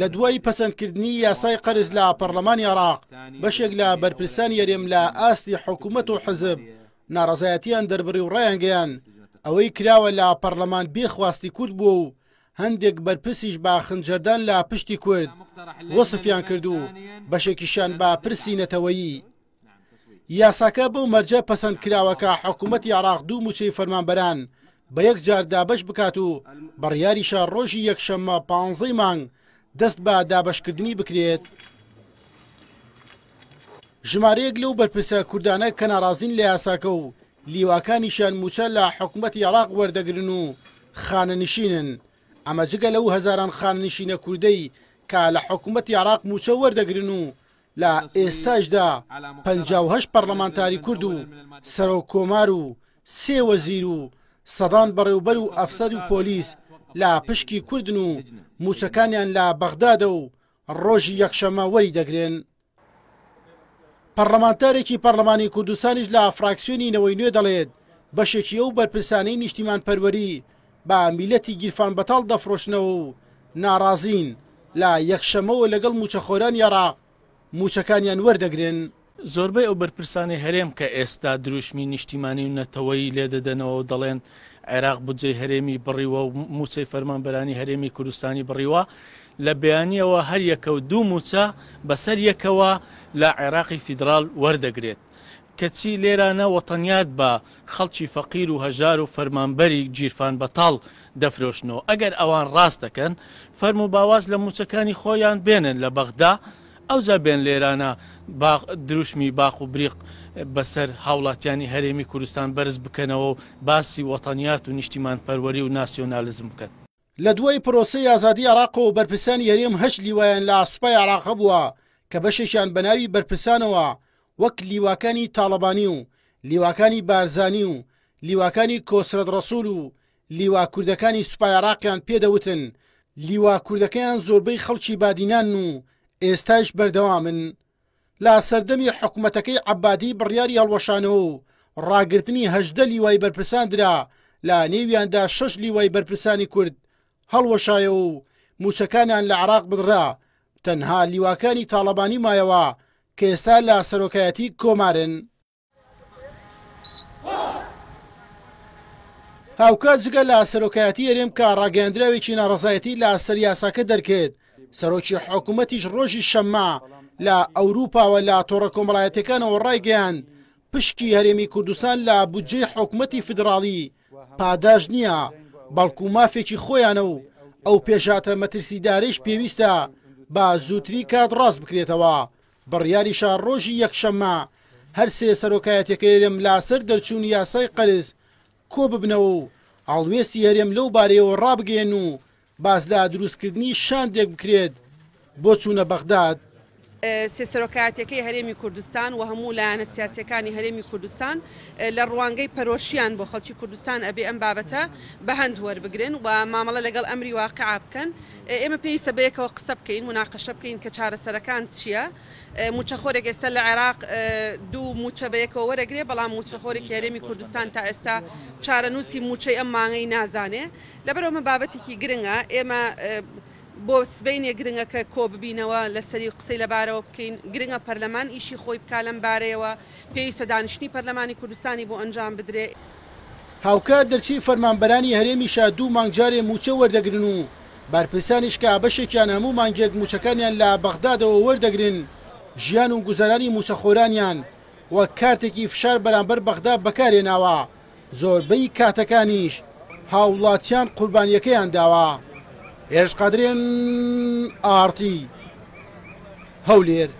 لە دوای پەسەندکردنی یاسای قەرز لە پەرلەمانی عراق بەشێک لە بەرپرسان یەرێم لە ئاستی حکوومەت و حزب ناڕزایەتیان دەربڕی و ڕایانگەیان ئەوەی کراوە لە پەرلەمان بێخواستی کورد بوو و هەندێک بەرپرسیش با خنجەردان لە پشتی کورد وەصفیان کرد و بەشێکیشان با پرسی نەتەوەیی یاساکە بەو مەرجە پەسەند کراوە کە حکوومەتی عراق دوو موچەی فەرمانبەران بە یەک جار دابش بکات و بڕیاریشە ڕۆژی یەکشەممە پانزەی مانگ دەست بە دابشکردنی بکرێت. ژمارەیەک لەو بەرپرسە کوردانە کە ناڕازین لە یاساکە و لیواکانیشان موچە لە حکوومەتی عراق وەردەگرن و خانەنشینن ئەمە جگە لەو هزاران خاننشینە کوردەی کە لە حکوومەتی عراق موچە وەردەگرن و لە ئێستاشدا 5 پەرلەمانتاری کورد و سەرۆ کۆمار و سێوەزیر و سەدان بەڕێوبەر و ئەفسەر و پۆلیس لا پشکی کوردن و موچەکانیان لا بەغدادە و ڕۆژی یەخشەمە وەری دەگرێن پەرلەمانتارێکی پەرلەمانی کوردستانیش لە ئافراکسیۆنینەوەی نوێ دەڵێت بەشێکی ئەو بەرپرسانەی نیشتیمان پەروەری بە میلەتی گیرفان بەتاڵ دەفرۆشنەوە و ناڕازین لا یەخشەمەوە لەگەڵ موچەخۆران یاراق موچەکانیان وەردەگرن زۆربەی ئەو بەرپرسانی هەرێم کە ئێستا دروشمی نیشتیمانی و نەتەوەی لێ دەدەنەوە و دەڵێن عێراق بجێ هەرێمی بڕیوە و موچەی فەرمانبەرانی هەرێمی کوردستانی بڕیوە لە بەیانیەوە هەر یەکە و دوو موچە بەسەر یەکەوە لە عێراقی فیدرال وەردەگرێت. کەچی لێرانە وەتەنیات بە خەڵکی فەقیر و هەژار و فەرمانبەری گیرفان بەتاڵ دەفرۆشنەوە ئەگەر ئەوان ڕاست دەکەن فەرم و باواز لە موچەکانی خۆیان بێنن لە بەغدا ئەو جا بێن لێرانە دروشمی باخ و بریق بەسەر هاوڵاتیانی هەرێمی کوردستان بەرز بکەنەوە و باسی وەتەنیات و نیشتیمان پەروەری و ناسیۆنالیزم بکەن. لە دوای پرۆسی ئازادی عراق و بەرپرسانی هەرێم هەش لیوایەن لە ئاسوپای عراق بووە کە بەشێکیان بەناوی بەرپرسانەوە وەک لیواکانی تاالبانی و لیواکانی بارزانی و لیواکانی کۆسرەت ڕسوول و لیوا کوردەکانی سوپای عراقیان پێدەوتن لیوا کوردەکەیان زۆربەی خەڵکی بادینان و ئێستاش بەردەوامن لا سەردەمی حکوومەتەکەی عبادی بڕیاری هەڵوەشانەوە و ڕاگررتنی هەشدە لیوای بەرپرساندرا لا نێویاندا شش لیوای بەرپرسانی کورد هەڵوەشایە و موچەکانیان لە عراق بدرا تەنها لیواکانی تاالبانی مایەوە کە ئێستا لە سەرۆکایەتی کۆمارن. هاوکات جگە لە سەرۆکایەتی ئەرێم کە ڕاگەاندراوێکی ناڕزایەتی لە سەریاساکە دەرکێت سەرۆکی حکوومەتیش ڕۆژی شەمما لە ئەوروپاوە لە تۆڕە کۆمەڵایەتەکانەوە ڕایگەیان پشکی هەرێمی کوردستان لە بودجێ حکوومەتی فدراڵی پاداش نییە بەڵکو مافێکی خۆیانە و ئەو پێشاتە مەترسیدارش پێویستە با زووتری کات ڕاست بکرێتەوە بڕیاریشە ڕۆژی یەکشەممە هەر سێ سەرۆکایەتەکەێرم لاسەر دەرچوون یاسای قەرز کۆ ببنەوە و هەڵوێستی هەرێم لەو بارەیەوە ڕابگەێن و باس لە دروستکردنی شاندێک بکرێت بۆ چوونە بەغداد سێسەرۆکایەتەکەی هەرێمی کوردستان و هەموو لایەنە سیاسەکانی هەرێمی کوردستان لە ڕوانگەی پەرۆشیان بۆ خەڵکی کوردستان ئەبێ ئەم بابەتە بە هەند وەربگرن و مامەڵە لەگەڵ ئەمری واقع بکەن ئێمە پێویستە بەیەکەوە قسە بکەین مناقەشە بکەین کە چارەسەرەکان چییە موچەخۆرێک ئێستا لە عێراق دوو موچە بەیەکەوە وەرەگرێ بەڵام موچەخۆری هەرێمی کوردستان تا ئێستا چارەنووسی موچەی ئەم مانگەی نازانێ لەبەرەوەمە بابەتێکی گرنگە ئێمە بۆ سبینێ گرنگەکە کۆ ببینەوە لەسەری قسەی لەبارەوە بکەین گرنگە پەرلەمان ئیشی خۆی بک لەم بارەیەوە پێویستە دانیشتنی پەرلەمانی کوردستانی بۆ ئەنجام بدرێ هاوکە دەرچی فەرمانبەرانی هەرێمیشا دوو مانگجارێ موچە وەردەگرن و بارپرسانیشکە بەشێکیان هەموو مانگێک موچەکانیان لە بەغدادەوە وەردەگرن ژیان و گوزارانی موچەخۆرانیان وە کارتێکی فشار بەرامبەر بەغدا بەکارێناوە زۆربەی کاتەکانیش هاوڵاتیان قوربانیەکەیان داوە. هێرش قادرێن ئارتی هەولێر